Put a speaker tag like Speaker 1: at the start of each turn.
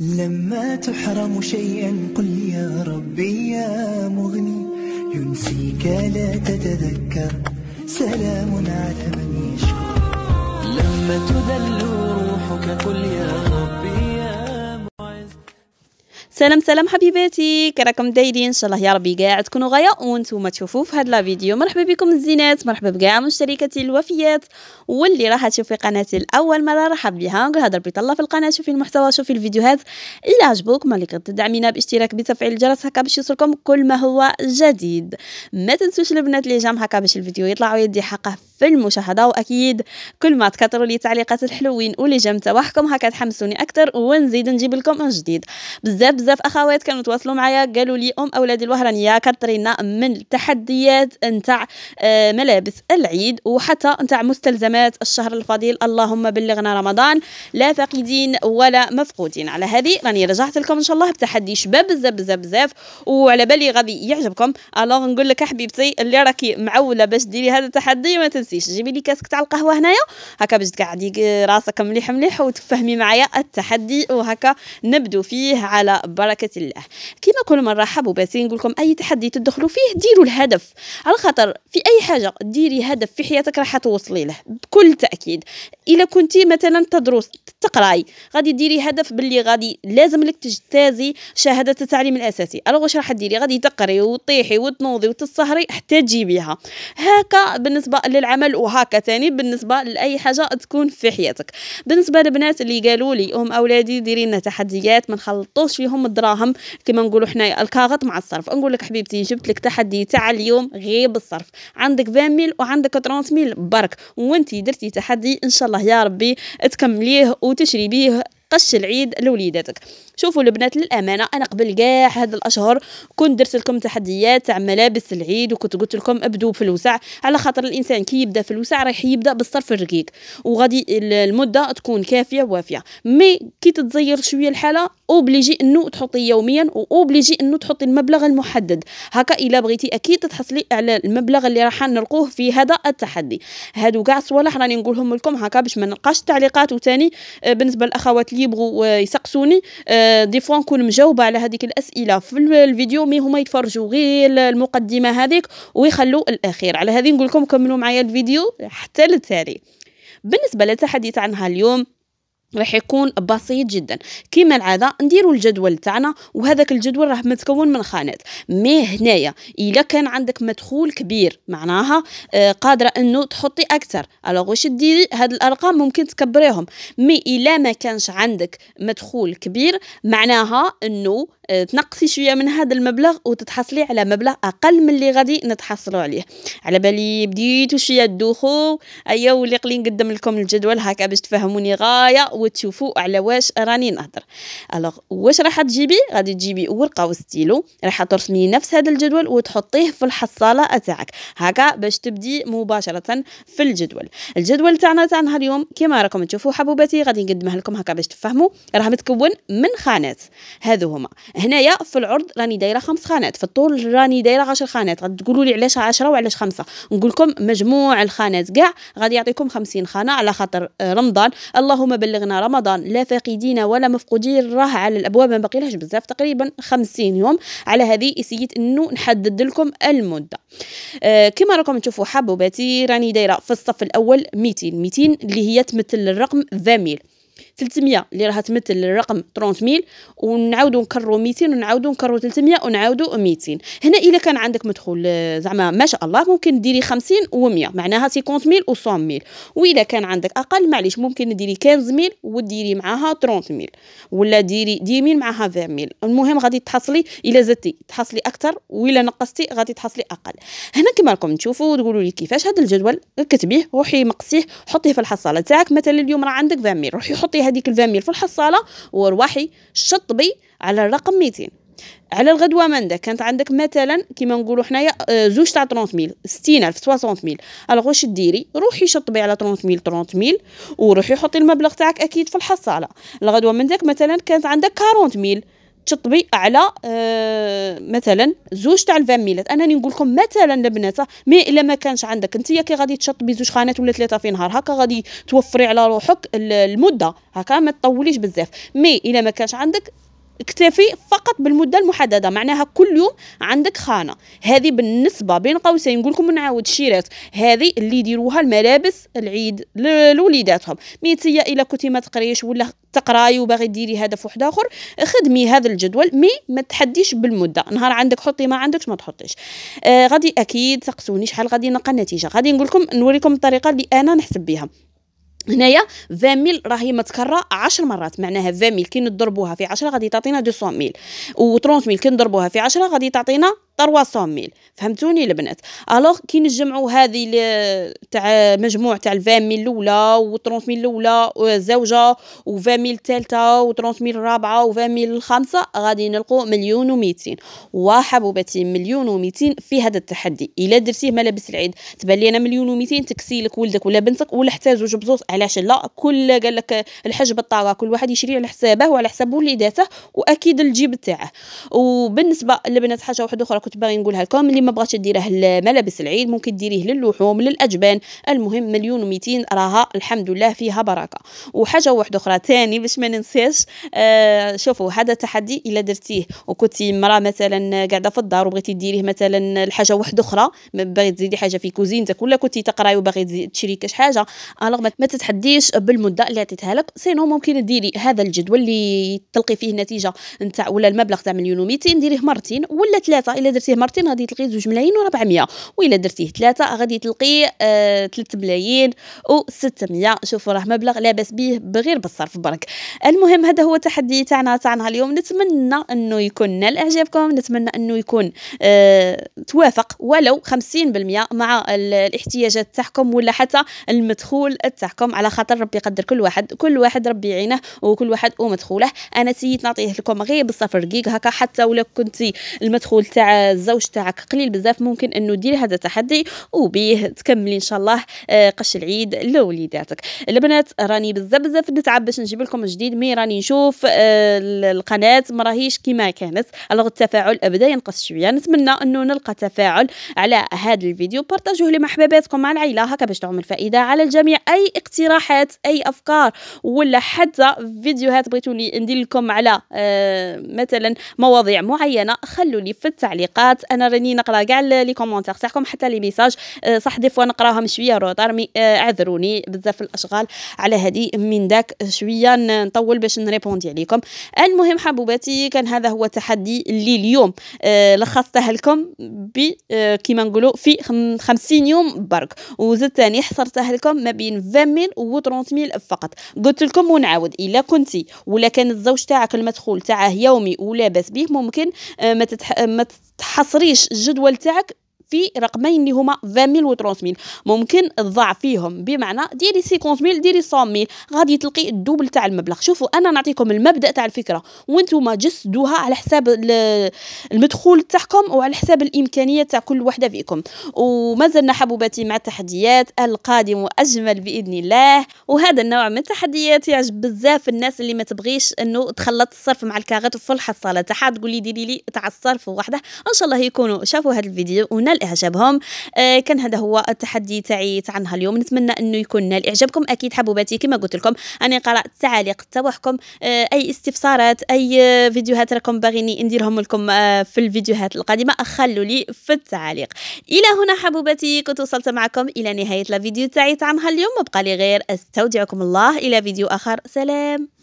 Speaker 1: لما تحرم شيئا قل يا ربي يا مغني ينسيك لا تتذكر سلام على من يشكر لما تذل روحك قل يا ربي سلام سلام حبيباتي كراكم دايرين ان شاء الله يا ربي كاع تكونوا غايه وانتم تشوفوا في هذا لا فيديو مرحبا بكم الزينات مرحبا بكاع مشتركاتي الوفيات واللي راح تشوفي قناتي لاول مره رحب بها نهضر بيت الله في القناه شوفي المحتوى شوفي الفيديوهات الا عجبوك مالك تدعمينا باشتراك بتفعيل الجرس هكا باش يوصلكم كل ما هو جديد ما تنسوش البنات اللي جام هكا باش الفيديو يطلع ويدي حقه بالمشاهده واكيد كل ما تكثروا لي تعليقات الحلوين ولي جم تاعكم هكا تحمسوني اكثر ونزيد نجيب لكم من جديد بزاف بزاف اخوات كانوا تواصلوا معايا قالوا لي ام اولادي الوهرانيه كثرينا من التحديات نتاع آه، ملابس العيد وحتى نتاع مستلزمات الشهر الفضيل اللهم بلغنا رمضان لا فاقدين ولا مفقودين على هذه راني رجعت لكم ان شاء الله بتحدي شباب بزاف بزاف بزاف وعلى بالي غادي يعجبكم الوغ نقول لك حبيبتي اللي راكي معوله باش ديري هذا التحدي ما تنسي تنسيش جيبي لي كاسك تاع القهوه هنايا هكا باش تقعدي آه، راسك مليح مليح وتفهمي معايا التحدي وهكا نبدو فيه على بركه الله كيما كل مره حبوباتي بس نقول لكم اي تحدي تدخلوا فيه ديروا الهدف على خاطر في اي حاجه ديري هدف في حياتك راح توصلي له بكل تاكيد الا كنتي مثلا تدرس تقراي غادي ديري هدف باللي غادي لازم لك تجتازي شهاده التعليم الاساسي الوغ واش راح ديري غادي تقري وتطيحي وتنوضي وتسهري حتى تجيبيها هكا بالنسبه للعالم العمل وهكا تاني بالنسبه لاي حاجه تكون في حياتك بالنسبه للبنات اللي قالوا لي أم اولادي ديرينا تحديات ما نخلطوش فيهم الدراهم كما نقولوا حنايا الكاغط مع الصرف نقول لك حبيبتي جبت لك تحدي تاع اليوم غير بالصرف عندك 20 ميل وعندك 30 ميل برك وانت درتي تحدي ان شاء الله يا ربي تكمليه وتشري بيه قش العيد لوليداتك شوفوا البنات للامانه انا قبل كاع هاد الاشهر كنت درت لكم تحديات تاع ملابس العيد وكنت قلت لكم أبدو في الوسع على خاطر الانسان كي يبدا في الوسع راح يبدا بالصرف الرقيق وغادي المده تكون كافيه ووافية مي كي تتزير شويه الحاله اوبليجي انه تحطي يوميا واوبليجي انه تحطي المبلغ المحدد هكا الا بغيتي اكيد تتحصلي على المبلغ اللي راح نلقوه في هذا التحدي هادو كاع الصوالح راني نقولهم لكم هكا باش ما نلقاش التعليقات وتاني آه، بالنسبه للاخوات لي يبغوا آه، يسقسوني دي آه، فوا نكون مجاوبه على هذيك الاسئله في الفيديو مي هما يتفرجوا غير المقدمه هذيك ويخلوا الاخير على هذه نقول لكم كملوا معايا الفيديو حتى للتالي بالنسبه للتحديث عنها اليوم راح يكون بسيط جدا كما العاده نديروا الجدول تاعنا وهذاك الجدول راه متكون من خانات مي هنايا الا كان عندك مدخول كبير معناها آه، قادره انه تحطي اكثر الوغ واش ديري هاد الارقام ممكن تكبريهم مي الا ما كانش عندك مدخول كبير معناها انه آه، تنقصي شويه من هذا المبلغ وتتحصلي على مبلغ اقل من اللي غادي نتحصلوا عليه على بالي بديتو شويه تدوخوا ايا أيوة، ولي قلي نقدم لكم الجدول هكا باش تفهموني غايه وتشوفوا على واش راني نهضر الوغ واش راح تجيبي غادي تجيبي ورقه وستيلو راح ترسمي نفس هذا الجدول وتحطيه في الحصاله تاعك هكا باش تبدي مباشره في الجدول الجدول تاعنا تاع نهار اليوم كما راكم تشوفوا حبوباتي غادي نقدمه لكم هكا باش تفهموا راه متكون من خانات هذو هما هنايا في العرض راني دايره خمس خانات في الطول راني دايره 10 خانات غتقولوا لي علاش 10 وعلاش خمسة نقول لكم مجموع الخانات كاع غادي يعطيكم 50 خانه على خاطر آه، رمضان اللهم بلغنا رمضان لا فاقدين ولا مفقودين راه على الابواب ما باقيلهاش بزاف تقريبا 50 يوم على هذه سيت انه نحدد لكم المده أه كما راكم تشوفوا حبوباتي راني دايره في الصف الاول 200 200 اللي هي تمثل الرقم ذميل 300 اللي راح تمثل الرقم 30000 ونعاودو نكرو 200 ونعاودو نكرو 300 ونعاودو 200 هنا الا كان عندك مدخول آه، زعما ما شاء الله ممكن ديري 50 و100 معناها 50000 و100000 واذا كان عندك اقل معليش ممكن ديري 15000 وديري معاها 30000 ولا ديري ديمين معاها 20000 المهم غادي تحصلي الا زدتي تحصلي اكثر والا نقصتي غادي تحصلي اقل هنا كما راكم تشوفوا تقولوا لي كيفاش هذا الجدول كتبيه روحي مقصيه حطيه في الحصاله تاعك مثلا اليوم راه عندك 20000 روحي حطي هذيك الفاميل في الحصاله وروحي شطبي على الرقم 200 على الغدوه مندك كانت عندك مثلا كيما نقولوا حنايا آه، زوج تاع 30000 60000 60000 الوغ واش ديري روحي شطبي على 30000 30000 وروحي حطي المبلغ تاعك اكيد في الحصاله الغدوه مندك مثلا كانت عندك 40000 تطبي على آه مثلا زوج تاع الفان ميلات انا نقول لكم مثلا البنات مي الا ما كانش عندك انت كي غادي تشطبي زوج خانات ولا ثلاثه في نهار هكا غادي توفري على روحك المده هكا ما تطوليش بزاف مي الا ما كانش عندك اكتفي فقط بالمده المحدده معناها كل يوم عندك خانه هذه بالنسبه بين قوسين نقول لكم نعاود شيرات هذه اللي يديروها الملابس العيد لوليداتهم ميتيه الى كنتي ما تقريش ولا تقراي وباغي ديري هدف واحد اخر خدمي هذا الجدول مي ما تحديش بالمده نهار عندك حطي ما عندكش ما تحطيش آه غادي اكيد تقسوني شحال غادي نلقى النتيجه غادي نقول لكم نوريكم الطريقه اللي انا نحسب بها هنايا 20000 راهي متكرره 10 مرات معناها 20000 كي نضربوها في 10 غادي تعطينا 200000 و 300000 كي نضربوها في 10 غادي تعطينا 300 ميل فهمتوني البنات الوغ كي نجمعوا هذه تاع مجموع تاع 20 ميل الاولى و 30 ميل الاولى آه، زوجه و 20 ميل الثالثه و 30 ميل الرابعه و 20 ميل الخامسه غادي نلقوا مليون و200 وحبوبتي مليون و200 في هذا التحدي الا درتيه ما لابس العيد تبان لي انا مليون و200 تكسي لك ولدك ولا بنتك ولا حتى زوج بزوز علاش لا كل قال لك الحج بالطاره كل واحد يشري على حسابه وعلى حساب وليداته واكيد الجيب تاعه وبالنسبه لبنات حاجه واحده اخرى كنت باغي نقولها لكم اللي ما بغاتش ديريه لملابس العيد ممكن ديريه للحوم للاجبان المهم مليون و راها الحمد لله فيها بركه وحاجه واحده اخرى ثاني باش ما ننساش آه شوفوا هذا تحدي الا درتيه وكنتي مراه مثلا قاعده في الدار وبغيتي ديريه مثلا لحاجه واحده اخرى باغي تزيدي حاجه في كوزينتك ولا كنتي تقراي وباغي تشري كاش حاجه الوغ ما تتحديش بالمده اللي عطيتها لك سينو ممكن ديري هذا الجدول اللي تلقي فيه النتيجه نتاع ولا المبلغ تاع مليون و200 ديريه مرتين ولا ثلاثه الا درتيه مرتين غادي تلقي زوج ملايين و400 والا درتيه ثلاثه غادي تلقي آه ملايين و مية شوفوا راه مبلغ لاباس به بغير بالصرف برك المهم هذا هو التحدي تاعنا تاعنا اليوم نتمنى انه يكون نال اعجابكم نتمنى انه يكون آه توافق ولو خمسين بالمئة مع الاحتياجات تاعكم ولا حتى المدخول تاعكم على خاطر ربي يقدر كل واحد كل واحد ربي يعينه وكل واحد ومدخوله انا سيت نعطيه لكم غير بالصفر رقيق هكا حتى ولا كنتي المدخول تاع الزوج تاعك قليل بزاف ممكن انه دير هذا التحدي وبيه تكملي ان شاء الله آه، قش العيد لوليداتك البنات راني بزاف بزاف نتعب باش نجيب لكم جديد مي راني نشوف آه، القناه ما راهيش كما كانت الوغ التفاعل بدا ينقص شويه نتمنى انه نلقى تفاعل على هذا الفيديو بارطاجوه لمحبباتكم مع العائله هكا باش تعمل فائده على الجميع اي اقتراحات اي افكار ولا حتى فيديوهات بغيتوني ندير لكم على آه، مثلا مواضيع معينه خلوني في التعليق التعليقات انا راني نقرا كاع لي كومونتير تاعكم حتى لي ميساج آه، صح دي فوا نقراهم شويه روطار مي آه، اعذروني بزاف الاشغال على هذه من داك شويه نطول باش نريبوندي عليكم المهم حبوباتي كان هذا هو التحدي اللي اليوم آه، لخصته لكم كيما نقولوا في 50 يوم برك وزدت ثاني حصرته لكم ما بين 20000 و 30000 فقط قلت لكم ونعاود الا كنتي ولا كان الزوج تاعك المدخول تاعه يومي ولاباس به ممكن ما تتح... ما تتح... تحصريش الجدول تاعك في رقمين اللي هما 20000 و 30000 ممكن تضاع فيهم بمعنى ديري 50000 ديري 100000 غادي تلقي الدوبل تاع المبلغ شوفوا انا نعطيكم المبدا تاع الفكره وانتم جسدوها على حساب المدخول تاعكم وعلى حساب الامكانيه تاع كل وحده فيكم ومازلنا حبوباتي مع التحديات القادم اجمل باذن الله وهذا النوع من التحديات يعجب بزاف الناس اللي ما تبغيش انه تخلط الصرف مع الكاغات في الحصاله تاعها تقولي ديري لي تاع الصرف وحده ان شاء الله يكونوا شافوا هذا الفيديو ونال نال اعجابهم آه كان هذا هو التحدي تاعي تاع نهار اليوم نتمنى انه يكون نال اعجابكم اكيد حبوباتي كما قلت لكم انا قرات التعاليق تاعكم آه اي استفسارات اي فيديوهات راكم باغيني نديرهم لكم آه في الفيديوهات القادمه خلوا لي في التعاليق الى هنا حبوباتي كنت وصلت معكم الى نهايه الفيديو تاعي تاع نهار اليوم وبقى لي غير استودعكم الله الى فيديو اخر سلام